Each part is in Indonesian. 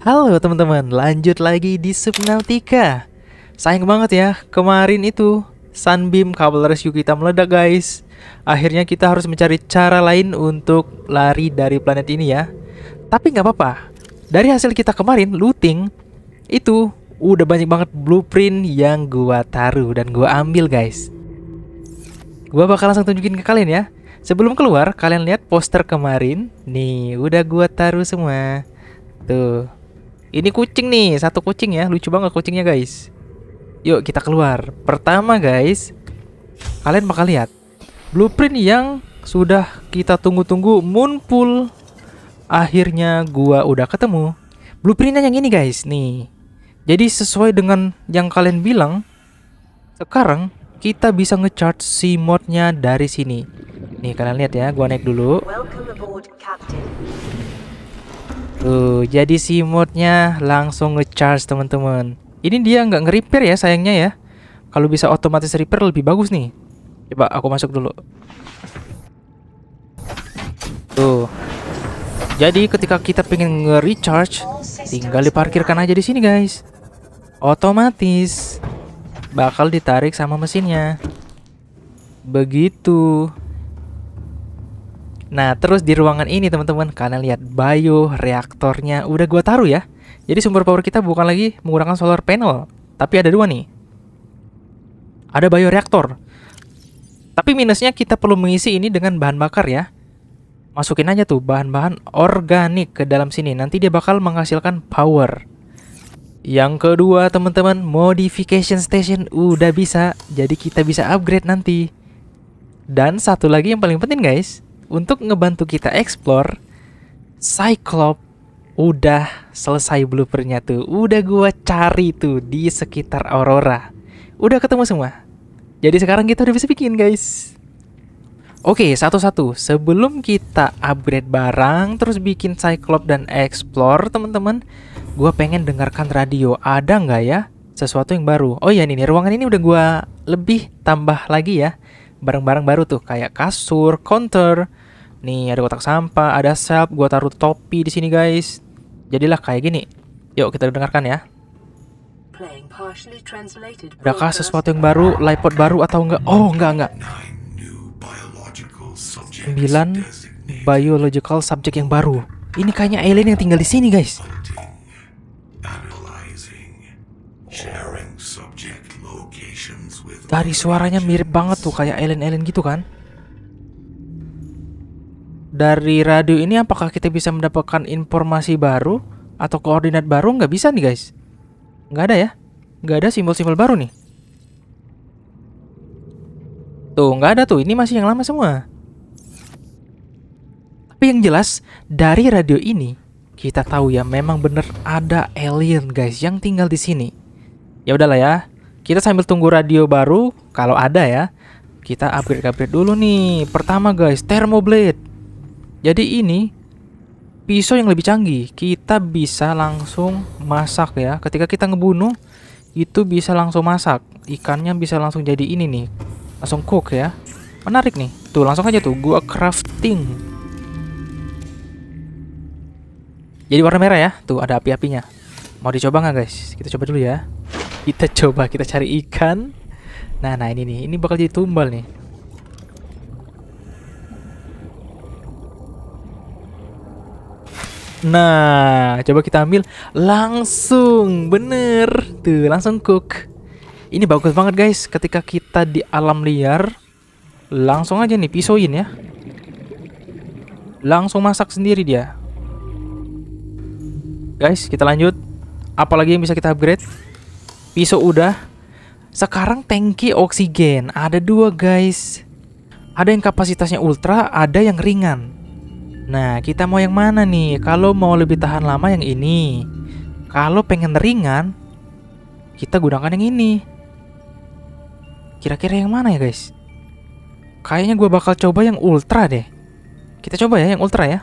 Halo teman-teman, lanjut lagi di Subnautica Sayang banget ya, kemarin itu Sunbeam kabel rescue kita meledak guys Akhirnya kita harus mencari cara lain untuk lari dari planet ini ya Tapi nggak apa-apa Dari hasil kita kemarin, looting Itu udah banyak banget blueprint yang gua taruh dan gua ambil guys Gua bakal langsung tunjukin ke kalian ya Sebelum keluar, kalian lihat poster kemarin Nih, udah gua taruh semua Tuh ini kucing nih, satu kucing ya. Lucu banget kucingnya, guys. Yuk, kita keluar. Pertama, guys, kalian bakal lihat blueprint yang sudah kita tunggu-tunggu Moonpool. Akhirnya gua udah ketemu. Blueprintnya yang ini, guys, nih. Jadi sesuai dengan yang kalian bilang, sekarang kita bisa ngecharge si modnya dari sini. Nih, kalian lihat ya, gua naik dulu. Tuh, gitu. jadi si modnya langsung ngecharge teman-teman. Ini dia nggak nge-repair ya sayangnya ya. Kalau bisa otomatis repair lebih bagus nih. Coba aku masuk dulu. Tuh. Jadi ketika kita pengen nge-recharge, tinggal diparkirkan aja di sini guys. Otomatis bakal ditarik sama mesinnya. Begitu. Nah, terus di ruangan ini teman-teman, karena lihat bio reaktornya udah gua taruh ya. Jadi sumber power kita bukan lagi menggunakan solar panel, tapi ada dua nih. Ada bio reaktor. Tapi minusnya kita perlu mengisi ini dengan bahan bakar ya. Masukin aja tuh bahan-bahan organik ke dalam sini, nanti dia bakal menghasilkan power. Yang kedua teman-teman, modification station udah bisa, jadi kita bisa upgrade nanti. Dan satu lagi yang paling penting guys, untuk ngebantu kita explore, Cyclops udah selesai blueprintnya tuh. Udah gua cari tuh di sekitar Aurora. Udah ketemu semua. Jadi sekarang kita udah bisa bikin guys. Oke, satu-satu. Sebelum kita upgrade barang, terus bikin Cyclops dan Explore, teman-teman, gua pengen dengarkan radio. Ada nggak ya sesuatu yang baru? Oh iya ini, ruangan ini udah gua lebih tambah lagi ya barang-barang baru tuh kayak kasur, counter, Nih, ada kotak sampah, ada self, gua taruh topi di sini, guys. Jadilah kayak gini. Yuk, kita dengarkan ya. Adakah sesuatu yang baru, lipod baru atau enggak? Oh, enggak, enggak. 9 biological subject yang baru. Ini kayaknya alien yang tinggal di sini, guys. Dari suaranya mirip banget tuh kayak alien-alien gitu kan? dari radio ini apakah kita bisa mendapatkan informasi baru atau koordinat baru? Nggak bisa nih guys. Nggak ada ya? Nggak ada simbol-simbol baru nih. Tuh, nggak ada tuh. Ini masih yang lama semua. Tapi yang jelas, dari radio ini, kita tahu ya memang bener ada alien guys yang tinggal di sini. Ya udahlah ya, kita sambil tunggu radio baru, kalau ada ya, kita upgrade-upgrade dulu nih. Pertama guys, Thermoblade. Jadi ini pisau yang lebih canggih. Kita bisa langsung masak ya. Ketika kita ngebunuh itu bisa langsung masak. Ikannya bisa langsung jadi ini nih. Langsung cook ya. Menarik nih. Tuh langsung aja tuh gua crafting. Jadi warna merah ya. Tuh ada api-apinya. Mau dicoba nggak guys? Kita coba dulu ya. Kita coba kita cari ikan. Nah, nah ini nih. Ini bakal jadi tumbal nih. Nah, coba kita ambil langsung. Bener. Tuh, langsung cook. Ini bagus banget guys ketika kita di alam liar. Langsung aja nih pisauin ya. Langsung masak sendiri dia. Guys, kita lanjut. Apalagi yang bisa kita upgrade? Pisau udah. Sekarang tangki oksigen. Ada dua guys. Ada yang kapasitasnya ultra, ada yang ringan. Nah, kita mau yang mana nih? Kalau mau lebih tahan lama yang ini. Kalau pengen ringan, kita gunakan yang ini. Kira-kira yang mana ya, guys? Kayaknya gue bakal coba yang ultra deh. Kita coba ya yang ultra ya.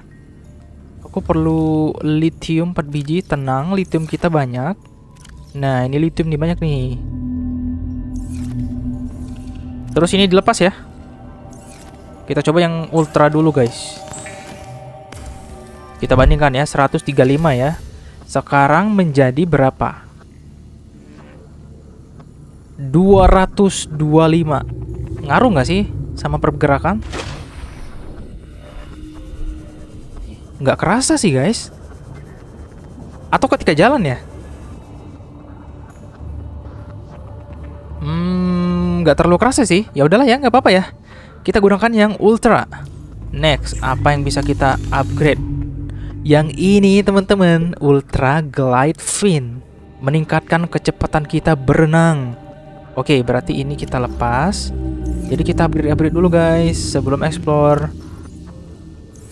Aku perlu lithium 4 biji, tenang, lithium kita banyak. Nah, ini lithium nih banyak nih. Terus ini dilepas ya. Kita coba yang ultra dulu, guys. Kita bandingkan ya, 135 ya. Sekarang menjadi berapa? 225. Ngaruh nggak sih sama pergerakan? Nggak kerasa sih guys. Atau ketika jalan ya? Hmm, nggak terlalu kerasa sih. Ya udahlah ya, nggak apa-apa ya. Kita gunakan yang ultra. Next, apa yang bisa kita upgrade? Yang ini teman-teman Ultra Glide Fin Meningkatkan kecepatan kita berenang Oke berarti ini kita lepas Jadi kita upgrade-upgrade dulu guys Sebelum explore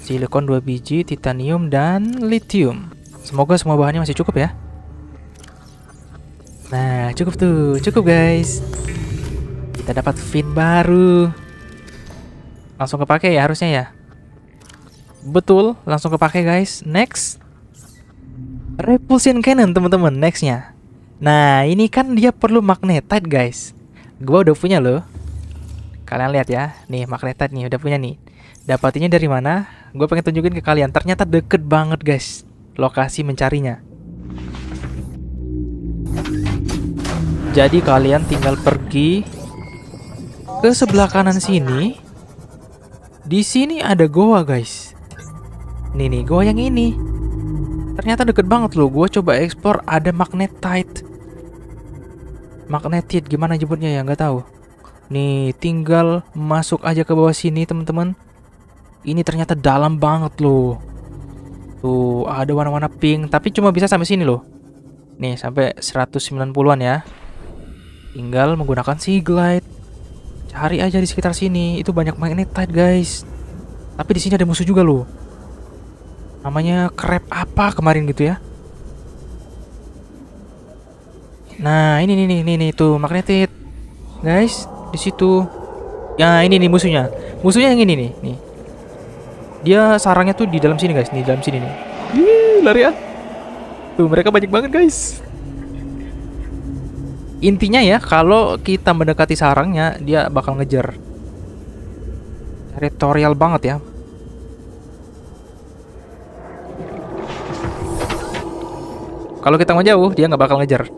Silikon 2 biji, titanium, dan lithium Semoga semua bahannya masih cukup ya Nah cukup tuh, cukup guys Kita dapat fin baru Langsung kepake ya harusnya ya Betul, langsung kepake guys. Next. Repulsion Cannon teman-teman nextnya. Nah ini kan dia perlu magnetite guys. Gua udah punya loh. Kalian lihat ya, nih magnetite nih udah punya nih. Dapatinya dari mana? Gue pengen tunjukin ke kalian. Ternyata deket banget guys lokasi mencarinya. Jadi kalian tinggal pergi ke sebelah kanan sini. Di sini ada goa guys. Nih nih, gua yang ini. Ternyata deket banget loh. Gua coba ekspor ada magnetite. Magnetite gimana jemputnya ya? Nggak tahu. Nih, tinggal masuk aja ke bawah sini, teman-teman. Ini ternyata dalam banget loh. Tuh, ada warna-warna pink, tapi cuma bisa sampai sini loh. Nih, sampai 190-an ya. Tinggal menggunakan sea glide. Cari aja di sekitar sini, itu banyak magnetite, guys. Tapi di sini ada musuh juga loh namanya krep apa kemarin gitu ya nah ini nih nih nih tuh magnetit guys di situ ya ini nih musuhnya musuhnya yang ini nih nih dia sarangnya tuh di dalam sini guys di dalam sini nih Yee, lari ya tuh mereka banyak banget guys intinya ya kalau kita mendekati sarangnya dia bakal ngejar teritorial banget ya Kalau kita ngejauh, dia nggak bakal ngejar.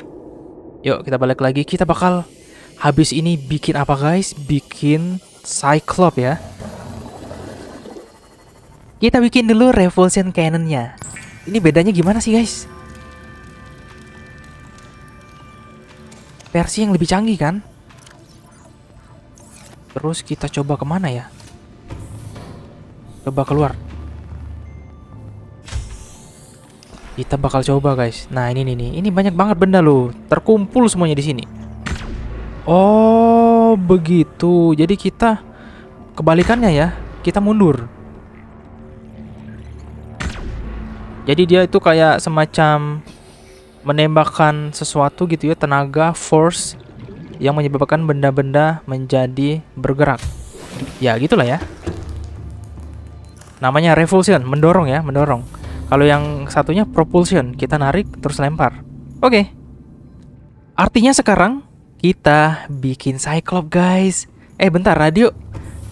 Yuk, kita balik lagi. Kita bakal habis ini bikin apa, guys? Bikin Cyclop ya. Kita bikin dulu Revolution Cannonnya. Ini bedanya gimana sih, guys? Versi yang lebih canggih kan? Terus kita coba kemana ya? Coba keluar. Kita bakal coba guys. Nah ini nih Ini banyak banget benda loh. Terkumpul semuanya di sini. Oh begitu. Jadi kita kebalikannya ya. Kita mundur. Jadi dia itu kayak semacam menembakkan sesuatu gitu ya. Tenaga force yang menyebabkan benda-benda menjadi bergerak. Ya gitulah ya. Namanya revolution, mendorong ya, mendorong. Kalau yang satunya propulsion, kita narik terus lempar. Oke. Okay. Artinya sekarang kita bikin Cyclop, guys. Eh, bentar, radio.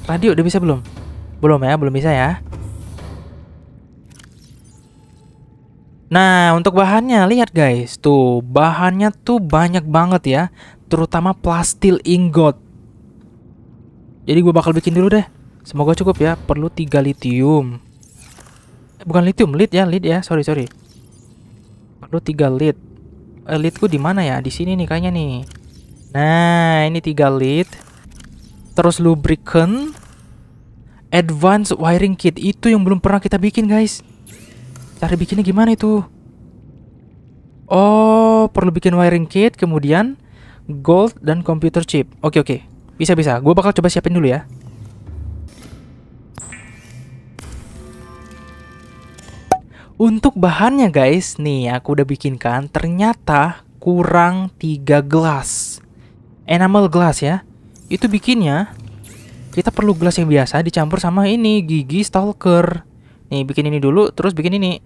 Radio udah bisa belum? Belum ya, belum bisa ya. Nah, untuk bahannya, lihat guys. Tuh, bahannya tuh banyak banget ya. Terutama plastil ingot. Jadi gue bakal bikin dulu deh. Semoga cukup ya. Perlu 3 litium bukan lithium, lead ya, lead ya. Sorry, sorry. Perlu tiga lead. Eh, leadku di mana ya? Di sini nih kayaknya nih. Nah, ini tiga lead. Terus lubricant. advance wiring kit itu yang belum pernah kita bikin, guys. cari bikinnya gimana itu? Oh, perlu bikin wiring kit, kemudian gold dan computer chip. Oke, okay, oke. Okay. Bisa bisa. Gue bakal coba siapin dulu ya. Untuk bahannya guys, nih aku udah bikinkan ternyata kurang 3 gelas. Enamel glass ya. Itu bikinnya kita perlu gelas yang biasa dicampur sama ini gigi stalker. Nih bikin ini dulu terus bikin ini.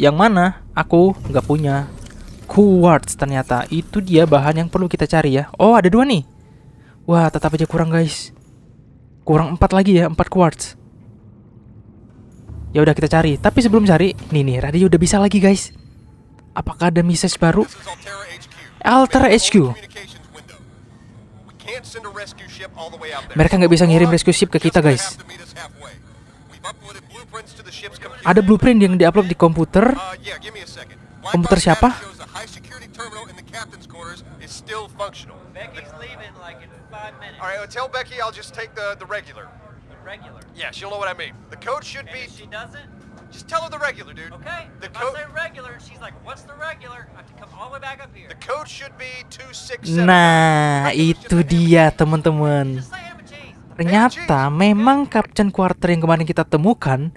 Yang mana aku nggak punya. Quartz ternyata itu dia bahan yang perlu kita cari ya. Oh, ada dua nih. Wah, tetap aja kurang guys. Kurang empat lagi ya, empat quartz. Ya udah kita cari. Tapi sebelum cari, nih nih radio udah bisa lagi guys. Apakah ada message baru? Alter HQ. Mereka nggak bisa ngirim rescue ship ke kita guys. Ada blueprint yang diupload di komputer. Komputer siapa? Alright, tell Becky I'll just take the the regular. Regular. Yeah, she'll know what I mean. The code should and be... If she doesn't? Just tell her the regular, dude. Okay, the if code... I say regular, and she's like, what's the regular? I have to come all the way back up here. The code should be two six seven. Nah, itu dia, teman-teman. Ternyata memang Captain Quarter yang kemarin kita temukan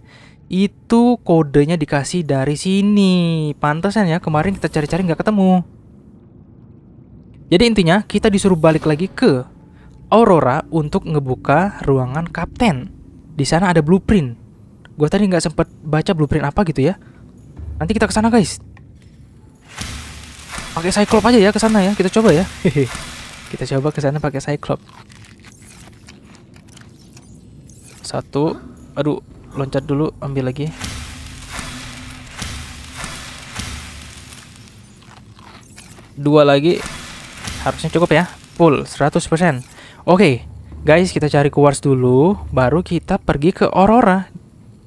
itu kodenya dikasih dari sini. Pantesan ya kemarin kita cari-cari nggak -cari ketemu. Jadi intinya kita disuruh balik lagi ke Aurora untuk ngebuka ruangan kapten. Di sana ada blueprint. Gue tadi nggak sempet baca blueprint apa gitu ya. Nanti kita kesana guys. Pakai Cyclop aja ya kesana ya. Kita coba ya. kita coba kesana pakai Cyclop. Satu. Aduh, loncat dulu. Ambil lagi. Dua lagi. Harusnya cukup ya. Full 100%. Oke, okay, guys, kita cari kuars dulu, baru kita pergi ke Aurora.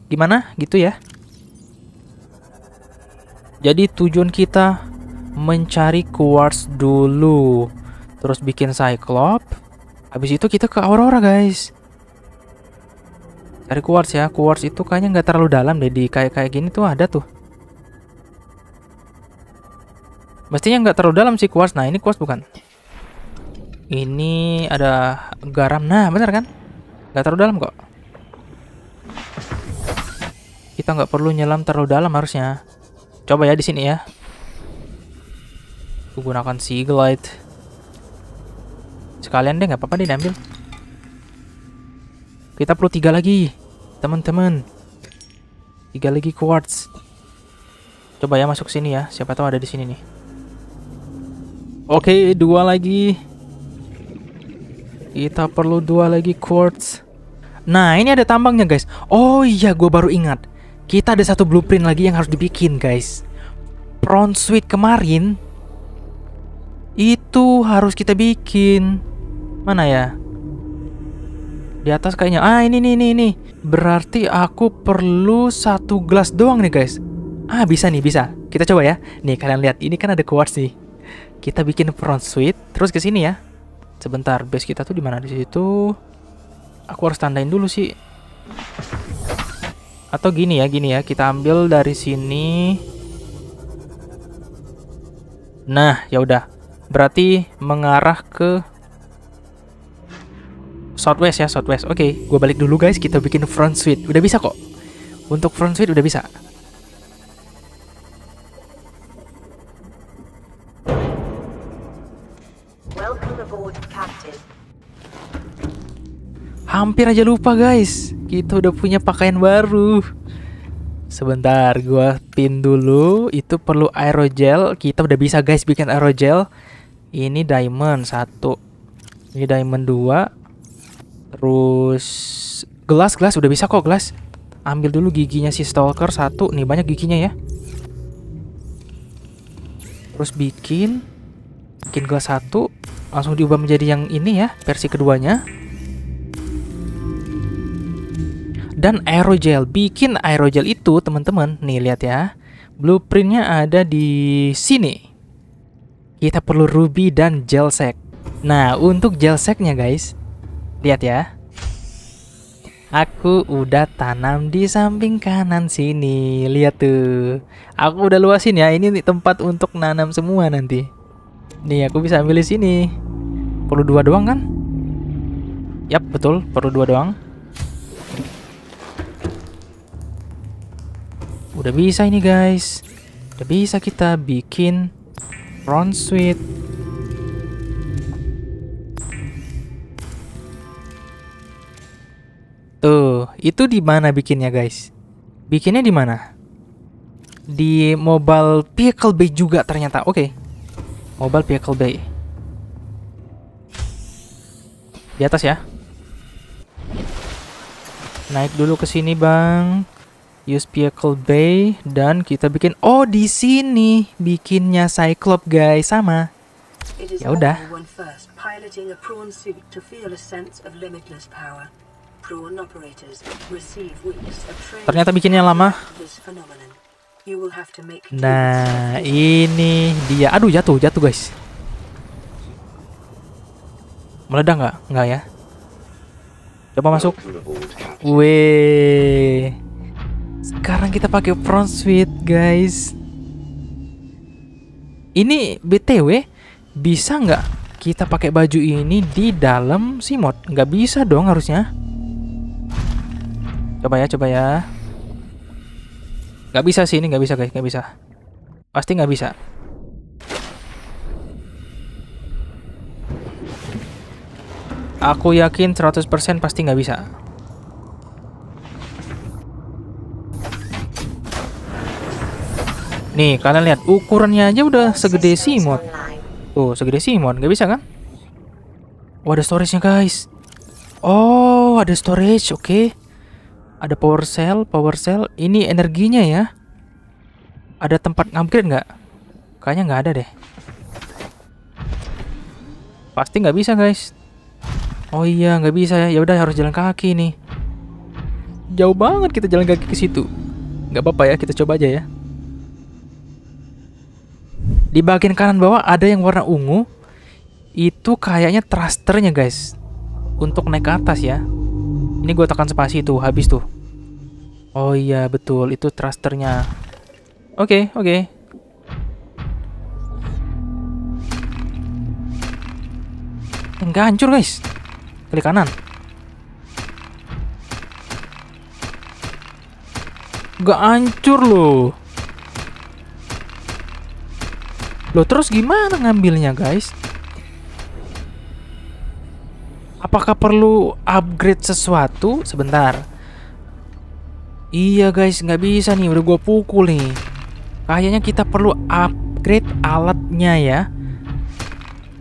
Gimana? Gitu ya. Jadi tujuan kita mencari kuars dulu, terus bikin cyclop. Habis itu kita ke Aurora, guys. Cari kuars ya. kuars itu kayaknya nggak terlalu dalam deh di kayak kayak gini tuh ada tuh. Mestinya nggak terlalu dalam sih kuars. Nah, ini kuars bukan? Ini ada garam. Nah, bener kan? Gak terlalu dalam kok. Kita nggak perlu nyelam terlalu dalam harusnya. Coba ya di sini ya. Aku gunakan sea glide. Sekalian deh, nggak apa-apa deh diambil. Kita perlu tiga lagi, teman-teman. Tiga lagi quartz. Coba ya masuk sini ya. Siapa tahu ada di sini nih. Oke, dua lagi. Kita perlu dua lagi quartz. Nah, ini ada tambangnya, guys. Oh iya, gue baru ingat. Kita ada satu blueprint lagi yang harus dibikin, guys. Prawn suite kemarin itu harus kita bikin. Mana ya? Di atas kayaknya. Ah, ini nih, ini, ini. Berarti aku perlu satu gelas doang nih, guys. Ah, bisa nih, bisa. Kita coba ya. Nih, kalian lihat. Ini kan ada quartz nih. Kita bikin prawn suite. Terus ke sini ya. Sebentar, base kita tuh di mana di situ? Aku harus tandain dulu sih. Atau gini ya, gini ya, kita ambil dari sini. Nah, ya udah. Berarti mengarah ke Southwest ya, Southwest. Oke, okay, gue balik dulu guys, kita bikin front suite. Udah bisa kok. Untuk front suite udah bisa. Hampir aja lupa guys Kita udah punya pakaian baru Sebentar gua pin dulu Itu perlu aerogel Kita udah bisa guys bikin aerogel Ini diamond satu Ini diamond dua Terus Gelas gelas udah bisa kok gelas Ambil dulu giginya si stalker satu Nih banyak giginya ya Terus bikin Bikin gelas satu Langsung diubah menjadi yang ini ya Versi keduanya dan aerogel. Bikin aerogel itu, teman-teman, nih lihat ya. Blueprintnya ada di sini. Kita perlu ruby dan gel sec. Nah, untuk gel secnya guys, lihat ya. Aku udah tanam di samping kanan sini. Lihat tuh. Aku udah luasin ya. Ini tempat untuk nanam semua nanti. Nih, aku bisa ambil di sini. Perlu dua doang kan? Yap, betul. Perlu dua doang. Udah bisa ini guys. Udah bisa kita bikin front suite. Tuh, itu di mana bikinnya guys? Bikinnya di mana? Di Mobile Vehicle Bay juga ternyata. Oke. Okay. Mobile Vehicle Bay. Di atas ya. Naik dulu ke sini, Bang use vehicle bay dan kita bikin oh di sini bikinnya cyclop guys sama ya udah ternyata bikinnya lama nah ini dia aduh jatuh jatuh guys meledak nggak nggak ya coba masuk weh sekarang kita pakai front suite guys. Ini BTW bisa nggak kita pakai baju ini di dalam simot? Nggak bisa dong harusnya. Coba ya, coba ya. Nggak bisa sih ini nggak bisa guys, nggak bisa. Pasti nggak bisa. Aku yakin 100% pasti nggak bisa. Nih, kalian lihat ukurannya aja udah segede Simon. Tuh, segede Simon, nggak bisa kan? Oh, ada storage-nya, guys. Oh, ada storage, oke. Okay. Ada power cell, power cell. Ini energinya ya. Ada tempat upgrade nggak? Kayaknya nggak ada deh. Pasti nggak bisa, guys. Oh iya, nggak bisa ya. Ya udah harus jalan kaki nih. Jauh banget kita jalan kaki ke situ. Nggak apa-apa ya, kita coba aja ya. Di bagian kanan bawah ada yang warna ungu. Itu kayaknya thrusternya guys. Untuk naik ke atas ya. Ini gue tekan spasi itu habis tuh. Oh iya betul, itu thrusternya. Oke, okay, oke. Okay. Enggak hancur guys. Klik kanan. Gak hancur loh. Loh terus gimana ngambilnya guys? Apakah perlu upgrade sesuatu? Sebentar Iya guys nggak bisa nih udah gue pukul nih Kayaknya kita perlu upgrade alatnya ya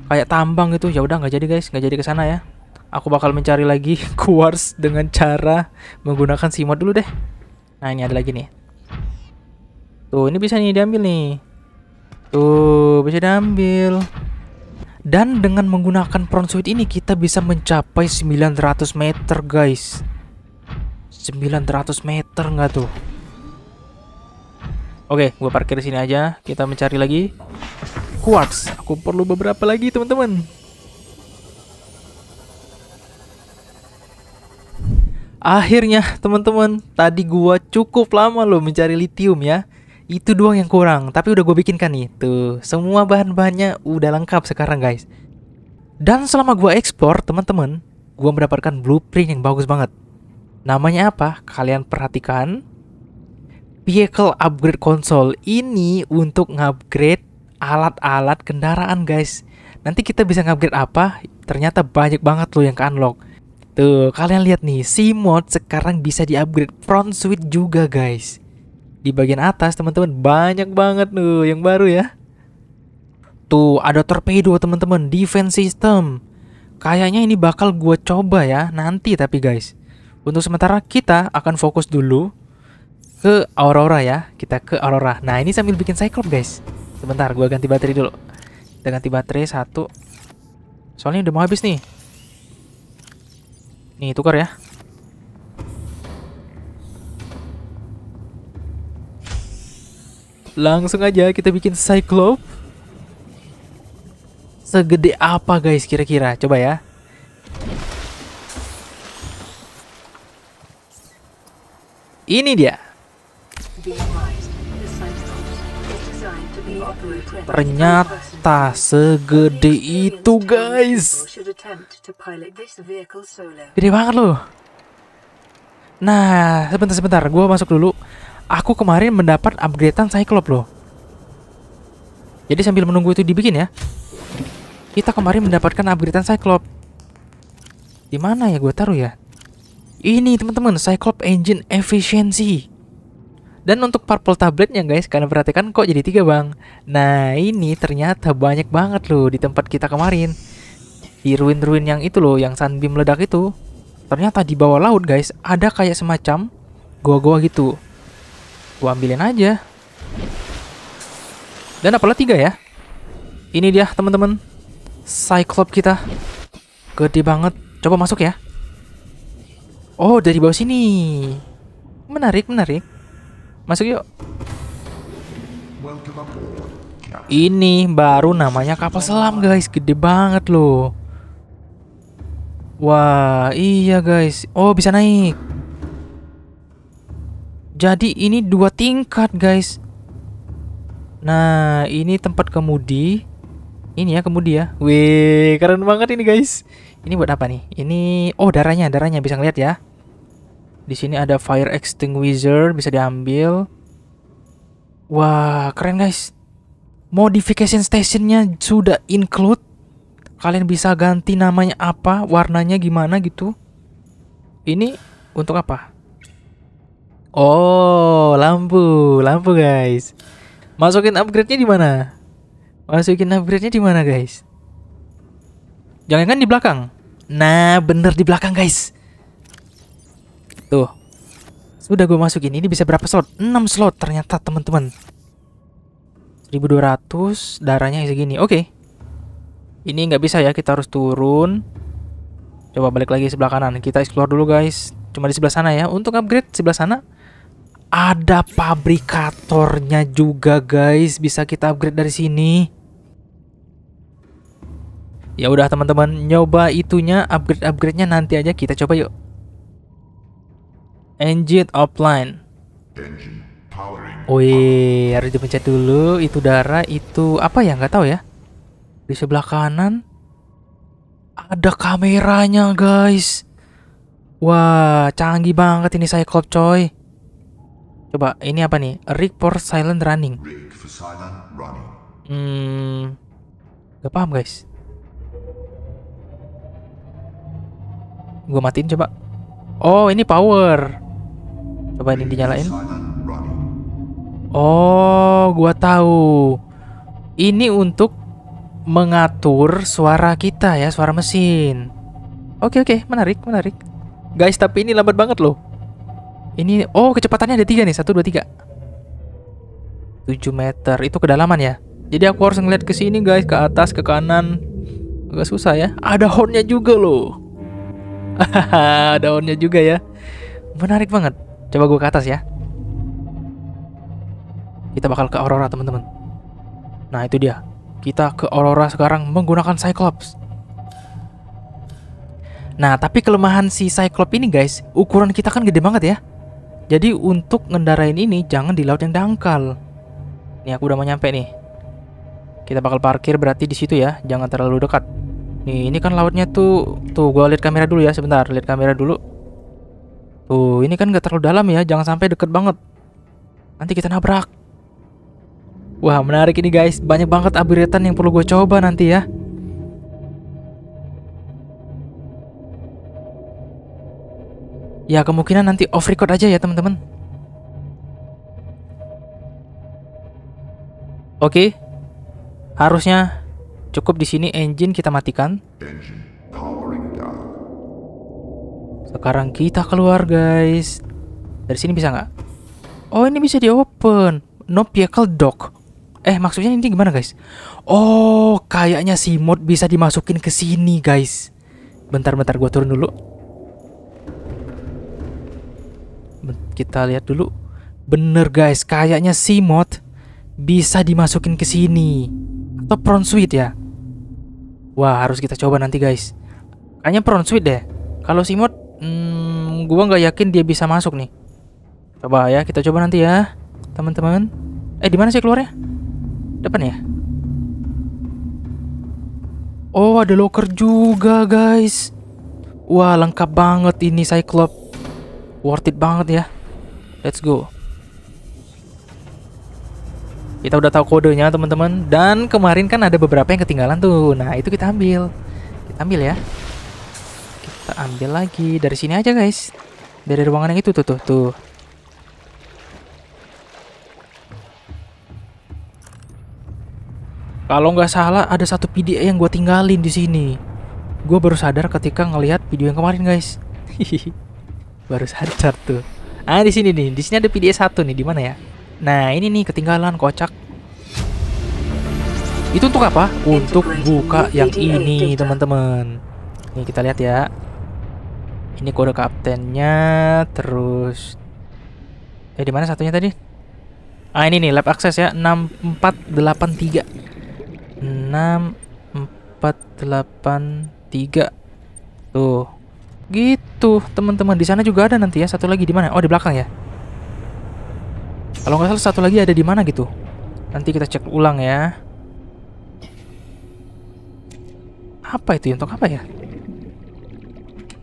Kayak tambang gitu ya udah nggak jadi guys nggak jadi ke sana ya Aku bakal mencari lagi quartz dengan cara menggunakan simot dulu deh Nah ini ada lagi nih Tuh ini bisa nih diambil nih Tuh, bisa diambil. Dan dengan menggunakan prawn suit ini kita bisa mencapai 900 meter, guys. 900 meter nggak tuh? Oke, gue parkir sini aja. Kita mencari lagi. Quartz. Aku perlu beberapa lagi, teman-teman. Akhirnya, teman-teman, tadi gua cukup lama loh mencari lithium ya. Itu doang yang kurang, tapi udah gue bikinkan nih. Tuh, semua bahan-bahannya udah lengkap sekarang guys. Dan selama gue ekspor, teman-teman, gue mendapatkan blueprint yang bagus banget. Namanya apa? Kalian perhatikan. Vehicle Upgrade Console ini untuk ngupgrade alat-alat kendaraan guys. Nanti kita bisa ngupgrade apa? Ternyata banyak banget loh yang ke-unlock. Tuh, kalian lihat nih, si mod sekarang bisa diupgrade front switch juga guys di bagian atas teman-teman banyak banget tuh yang baru ya. Tuh ada torpedo teman-teman, defense system. Kayaknya ini bakal gue coba ya nanti tapi guys. Untuk sementara kita akan fokus dulu ke Aurora ya. Kita ke Aurora. Nah ini sambil bikin Cyclops guys. Sebentar gue ganti baterai dulu. Kita ganti baterai satu. Soalnya udah mau habis nih. Nih tukar ya. Langsung aja kita bikin Cyclop Segede apa guys kira-kira? Coba ya. Ini dia. Ternyata segede itu guys. Gede banget loh. Nah, sebentar-sebentar, gue masuk dulu aku kemarin mendapat upgradean Cyclops loh. Jadi sambil menunggu itu dibikin ya. Kita kemarin mendapatkan upgradean Cyclops. Di mana ya gue taruh ya? Ini teman-teman, Cyclops Engine Efficiency. Dan untuk purple tabletnya guys, kalian perhatikan kok jadi tiga bang. Nah ini ternyata banyak banget loh di tempat kita kemarin. Di ruin-ruin yang itu loh, yang sunbeam meledak itu. Ternyata di bawah laut guys, ada kayak semacam goa-goa gitu. Gua ambilin aja. Dan apalah tiga ya. Ini dia teman-teman. Cyclops kita. Gede banget. Coba masuk ya. Oh, dari bawah sini. Menarik, menarik. Masuk yuk. Ini baru namanya kapal selam, guys. Gede banget loh. Wah, iya guys. Oh, bisa naik. Jadi ini dua tingkat guys Nah ini tempat kemudi Ini ya kemudi ya Wih keren banget ini guys Ini buat apa nih? Ini oh darahnya darahnya bisa ngeliat ya di sini ada fire extinguisher bisa diambil. Wah, keren guys. Modification stationnya sudah include. Kalian bisa ganti namanya apa, warnanya gimana gitu. Ini untuk apa? Oh, lampu, lampu guys. Masukin upgrade-nya di mana? Masukin upgrade-nya di mana, guys? Jangan kan di belakang. Nah, bener di belakang, guys. Tuh. Sudah gue masukin. Ini bisa berapa slot? 6 slot ternyata, teman-teman. 1200 darahnya segini. Oke. Okay. Ini nggak bisa ya, kita harus turun. Coba balik lagi sebelah kanan. Kita explore dulu, guys. Cuma di sebelah sana ya. Untuk upgrade sebelah sana ada pabrikatornya juga guys, bisa kita upgrade dari sini. Ya udah teman-teman, nyoba itunya upgrade-upgrade-nya nanti aja kita coba yuk. Engine offline. Wih, harus dipencet dulu. Itu darah, itu apa ya? Nggak tahu ya. Di sebelah kanan ada kameranya, guys. Wah, canggih banget ini Cyclops coy. Coba ini apa nih? Rig for silent running. Rig Hmm, gak paham guys. Gue matiin coba. Oh ini power. Coba ini dinyalain. Oh, gua tahu. Ini untuk mengatur suara kita ya, suara mesin. Oke oke, menarik menarik. Guys, tapi ini lambat banget loh. Ini, oh kecepatannya ada tiga nih, satu, dua, tiga. tujuh meter, itu kedalaman ya? Jadi aku harus ngeliat ke sini guys, ke atas, ke kanan. Agak susah ya. Ada hornnya juga loh. ada hornnya juga ya. Menarik banget. Coba gue ke atas ya. Kita bakal ke Aurora teman-teman. Nah itu dia. Kita ke Aurora sekarang menggunakan Cyclops. Nah tapi kelemahan si Cyclops ini guys, ukuran kita kan gede banget ya. Jadi untuk ngendarain ini jangan di laut yang dangkal. Nih aku udah mau nyampe nih. Kita bakal parkir berarti di situ ya, jangan terlalu dekat. Nih ini kan lautnya tuh, tuh gue lihat kamera dulu ya sebentar, lihat kamera dulu. Tuh ini kan gak terlalu dalam ya, jangan sampai deket banget. Nanti kita nabrak. Wah menarik ini guys, banyak banget upgradean yang perlu gue coba nanti ya. Ya kemungkinan nanti off record aja ya teman-teman. Oke. Harusnya cukup di sini engine kita matikan. Sekarang kita keluar guys. Dari sini bisa nggak? Oh ini bisa di open. No vehicle dock. Eh maksudnya ini gimana guys? Oh kayaknya si mod bisa dimasukin ke sini guys. Bentar-bentar gue turun dulu. kita lihat dulu. Bener guys, kayaknya si mod bisa dimasukin ke sini. Atau prone suite ya. Wah, harus kita coba nanti guys. Kayaknya prone suite deh. Kalau si mod, hmm, gua nggak yakin dia bisa masuk nih. Coba ya, kita coba nanti ya, teman-teman. Eh, di mana sih keluarnya? Depan ya? Oh, ada locker juga, guys. Wah, lengkap banget ini Cyclops. Worth it banget ya. Let's go. Kita udah tahu kodenya teman-teman dan kemarin kan ada beberapa yang ketinggalan tuh. Nah, itu kita ambil. Kita ambil ya. Kita ambil lagi dari sini aja, guys. Dari ruangan yang itu tuh tuh tuh. Kalau nggak salah ada satu video yang gue tinggalin di sini. Gue baru sadar ketika ngelihat video yang kemarin guys. baru sadar tuh. Ah di sini nih, di sini ada PDS satu nih, di mana ya? Nah, ini nih ketinggalan kocak. Itu untuk apa? Untuk buka yang ini, teman-teman. Nih kita lihat ya. Ini kode kaptennya, terus Eh di mana satunya tadi? Ah ini nih lab akses ya enam enam empat empat delapan tiga, delapan tiga. Tuh. Gitu, teman-teman. Di sana juga ada nanti ya. Satu lagi di mana? Oh, di belakang ya. Kalau nggak salah satu lagi ada di mana gitu. Nanti kita cek ulang ya. Apa itu untuk apa ya?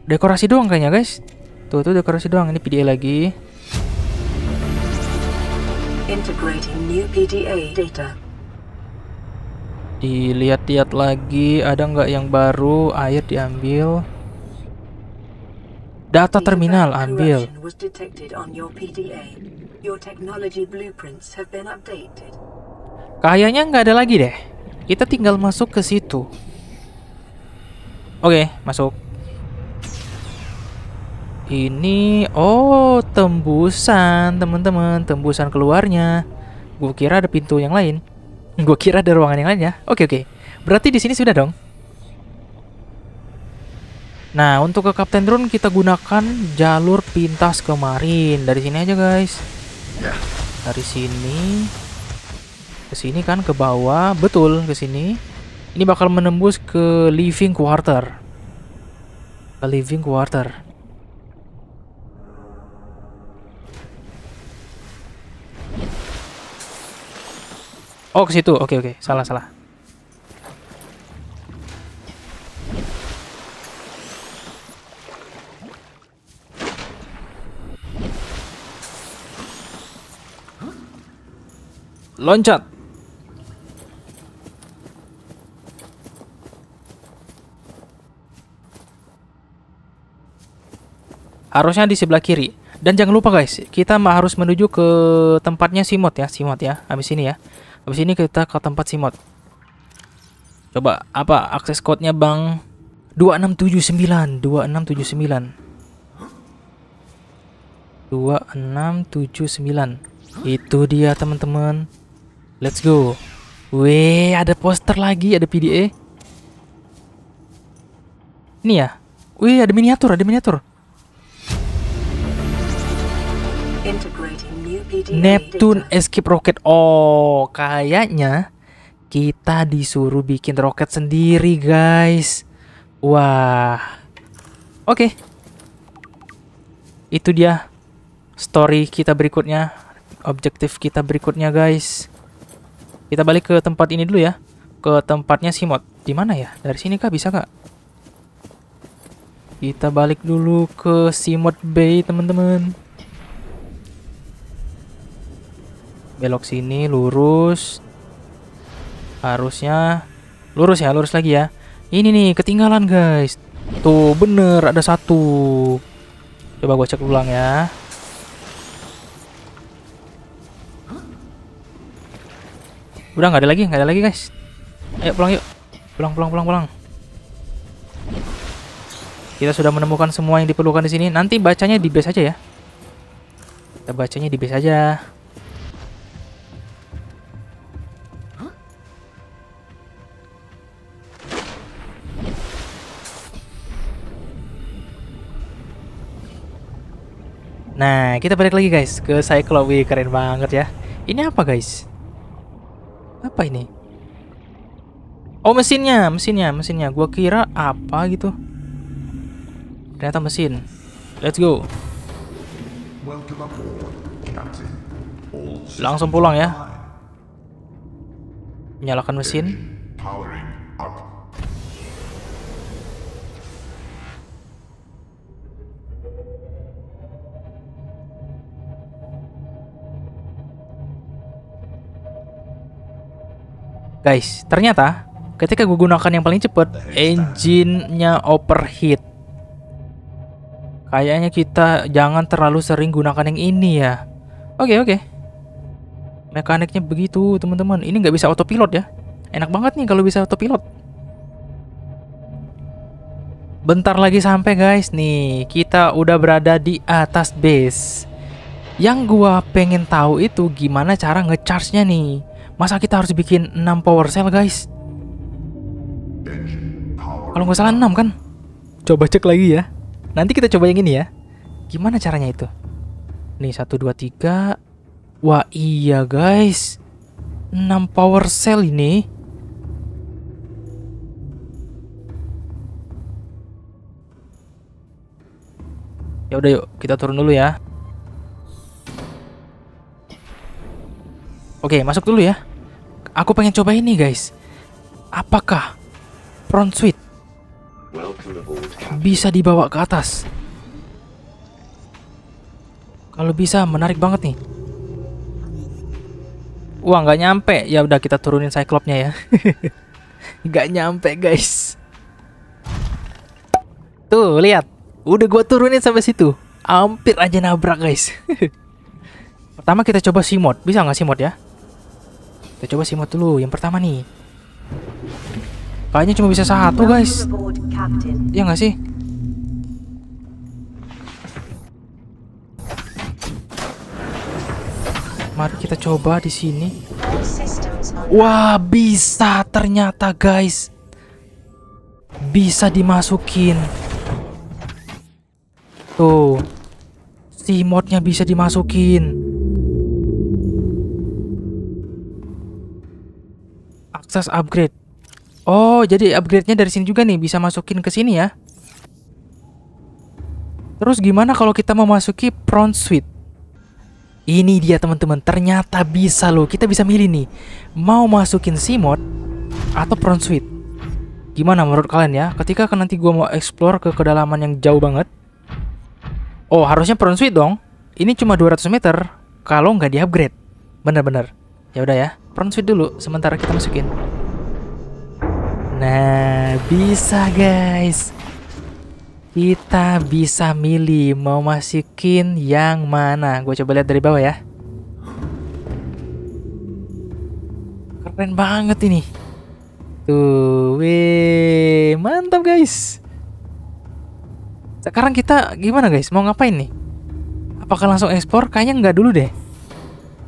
Dekorasi doang kayaknya, guys. Tuh, tuh dekorasi doang. Ini PDA lagi. Integrating Dilihat-lihat lagi, ada nggak yang baru? Air diambil. Data terminal ambil. Kayaknya nggak ada lagi deh. Kita tinggal masuk ke situ. Oke, okay, masuk. Ini oh tembusan teman-teman, tembusan keluarnya. Gue kira ada pintu yang lain. Gue kira ada ruangan yang lain ya. Oke okay, oke. Okay. Berarti di sini sudah dong. Nah, untuk ke Kapten Drone kita gunakan jalur pintas kemarin. Dari sini aja, guys. Ya. Dari sini ke sini kan ke bawah, betul ke sini. Ini bakal menembus ke living quarter. Ke living quarter. Oh, ke situ. Oke, okay, oke. Okay. Salah, salah. Loncat. Harusnya di sebelah kiri. Dan jangan lupa guys, kita harus menuju ke tempatnya Simot ya, Simot ya. Habis ini ya. Habis ini kita ke tempat Simot. Coba apa akses code-nya Bang? 2679, 2679. 2679. Itu dia teman-teman. Let's go. Weh, ada poster lagi, ada PDA. Ini ya. Wih, ada miniatur, ada miniatur. Neptune escape rocket. Oh, kayaknya kita disuruh bikin roket sendiri, guys. Wah. Oke. Okay. Itu dia story kita berikutnya, objektif kita berikutnya, guys. Kita balik ke tempat ini dulu ya. Ke tempatnya si mod. Di mana ya? Dari sini kah bisa kak? Kita balik dulu ke si mod Bay, teman-teman. Belok sini lurus. Harusnya lurus ya, lurus lagi ya. Ini nih ketinggalan, guys. Tuh, bener ada satu. Coba gue cek ulang ya. Udah nggak ada lagi, nggak ada lagi guys. Ayo pulang yuk. Pulang, pulang, pulang, pulang. Kita sudah menemukan semua yang diperlukan di sini. Nanti bacanya di base aja ya. Kita bacanya di base aja. Nah, kita balik lagi guys ke Cyclops. Keren banget ya. Ini apa guys? Apa ini? Oh mesinnya, mesinnya, mesinnya. Gua kira apa gitu. Ternyata mesin. Let's go. Langsung pulang ya. Nyalakan mesin. Guys, ternyata ketika gue gunakan yang paling cepet, engine-nya overheat. Kayaknya kita jangan terlalu sering gunakan yang ini ya. Oke, oke. Okay. Mekaniknya begitu, teman-teman. Ini nggak bisa autopilot ya. Enak banget nih kalau bisa autopilot. Bentar lagi sampai guys nih, kita udah berada di atas base. Yang gua pengen tahu itu gimana cara ngecharge-nya nih Masa kita harus bikin 6 power cell guys? Kalau nggak salah 6 kan? Coba cek lagi ya. Nanti kita coba yang ini ya. Gimana caranya itu? Nih 1, 2, 3. Wah iya guys. 6 power cell ini. Ya udah yuk, kita turun dulu ya. Oke, masuk dulu ya. Aku pengen coba ini, guys. Apakah front suite bisa dibawa ke atas? Kalau bisa menarik banget nih. Wah, nggak nyampe. Ya udah kita turunin cyclopnya ya. nggak nyampe, guys. Tuh, lihat. Udah gua turunin sampai situ. Hampir aja nabrak, guys. Pertama kita coba si mod. Bisa nggak si mod ya? Kita coba simak dulu. Yang pertama nih. Kayaknya cuma bisa satu, guys. Ya nggak sih? Mari kita coba di sini. Wah, bisa ternyata, guys. Bisa dimasukin. Tuh. Si modnya bisa dimasukin. akses upgrade. Oh, jadi upgrade-nya dari sini juga nih, bisa masukin ke sini ya. Terus gimana kalau kita mau memasuki front Suite? Ini dia teman-teman, ternyata bisa loh. Kita bisa milih nih, mau masukin C mode atau front Suite. Gimana menurut kalian ya? Ketika nanti gue mau explore ke kedalaman yang jauh banget. Oh, harusnya front Suite dong. Ini cuma 200 meter kalau nggak di-upgrade. Bener-bener. Ya udah ya, front switch dulu sementara kita masukin. Nah, bisa guys. Kita bisa milih mau masukin yang mana. Gue coba lihat dari bawah ya. Keren banget ini. Tuh, weh, mantap guys. Sekarang kita gimana guys? Mau ngapain nih? Apakah langsung ekspor? Kayaknya nggak dulu deh.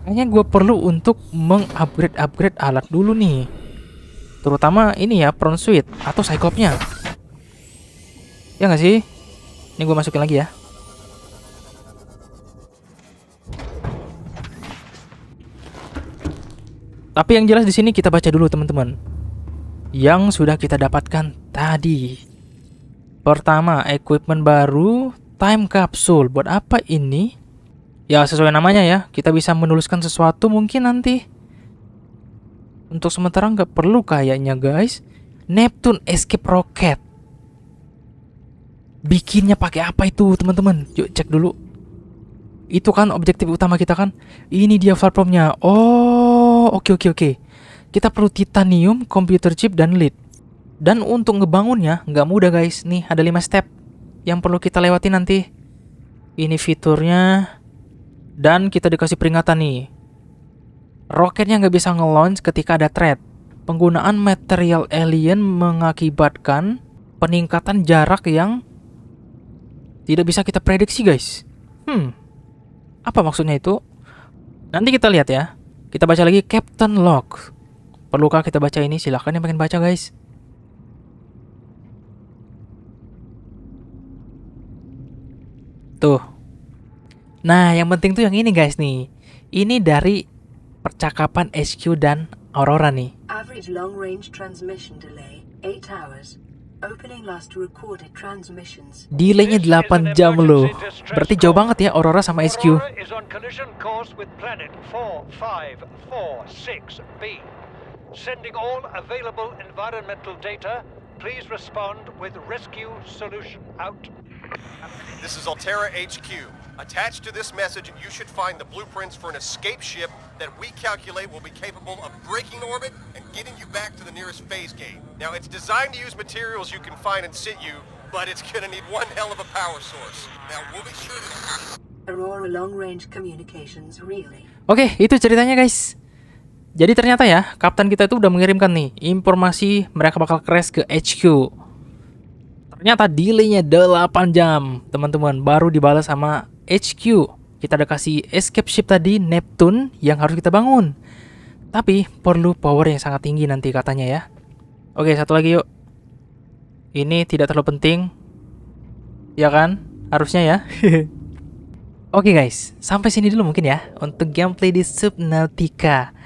Kayaknya gue perlu untuk mengupgrade-upgrade alat dulu nih. Terutama ini ya, prone Suite atau psychopnya Ya nggak sih? Ini gue masukin lagi ya. Tapi yang jelas di sini kita baca dulu teman-teman. Yang sudah kita dapatkan tadi. Pertama, equipment baru, time capsule. Buat apa ini? ya sesuai namanya ya kita bisa menuliskan sesuatu mungkin nanti untuk sementara nggak perlu kayaknya guys Neptune escape rocket bikinnya pakai apa itu teman-teman yuk cek dulu itu kan objektif utama kita kan ini dia platformnya oh oke okay, oke okay, oke okay. kita perlu titanium computer chip dan lead dan untuk ngebangunnya nggak mudah guys nih ada 5 step yang perlu kita lewati nanti ini fiturnya dan kita dikasih peringatan nih. Roketnya nggak bisa nge-launch ketika ada threat. Penggunaan material alien mengakibatkan peningkatan jarak yang tidak bisa kita prediksi guys. Hmm, apa maksudnya itu? Nanti kita lihat ya. Kita baca lagi Captain Lock. Perlukah kita baca ini? Silahkan yang pengen baca guys. Tuh, Nah, yang penting tuh yang ini guys nih. Ini dari percakapan SQ dan Aurora nih. Average long range transmission delay 8 hours. Opening last recorded transmissions. Delaynya 8 jam loh. Berarti jauh banget ya Aurora sama SQ. Sending all available environmental data. Please respond with rescue solution out. This is Altera HQ. Attached to this message, you should find the blueprints for an escape ship that we calculate will be capable of breaking orbit and getting you back to the nearest phase gate. Now, it's designed to use materials you can find and sit you, but it's gonna need one hell of a power source. Now, we'll be sure to... Aurora long-range communications relay. Oke, okay, itu ceritanya guys. Jadi ternyata ya, kapten kita itu udah mengirimkan nih informasi mereka bakal crash ke HQ. Ternyata delaynya 8 jam, teman-teman, baru dibalas sama HQ. Kita udah kasih escape ship tadi, Neptune, yang harus kita bangun. Tapi perlu power yang sangat tinggi nanti katanya ya. Oke, satu lagi yuk. Ini tidak terlalu penting. Ya kan? Harusnya ya. Oke okay guys, sampai sini dulu mungkin ya untuk gameplay di Subnautica.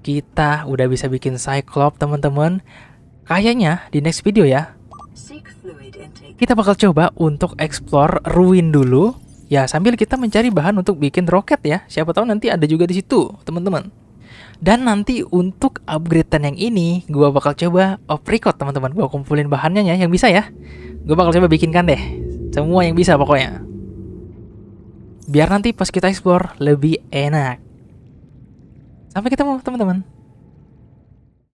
Kita udah bisa bikin Cyclops teman-teman. Kayaknya di next video ya, kita bakal coba untuk explore ruin dulu Ya, sambil kita mencari bahan untuk bikin roket ya. Siapa tahu nanti ada juga di situ, teman-teman. Dan nanti untuk upgradean yang ini, gua bakal coba off record, teman-teman. Gua kumpulin bahannya ya yang bisa ya. Gua bakal coba bikinkan deh. Semua yang bisa pokoknya. Biar nanti pas kita explore lebih enak. Sampai ketemu, teman-teman.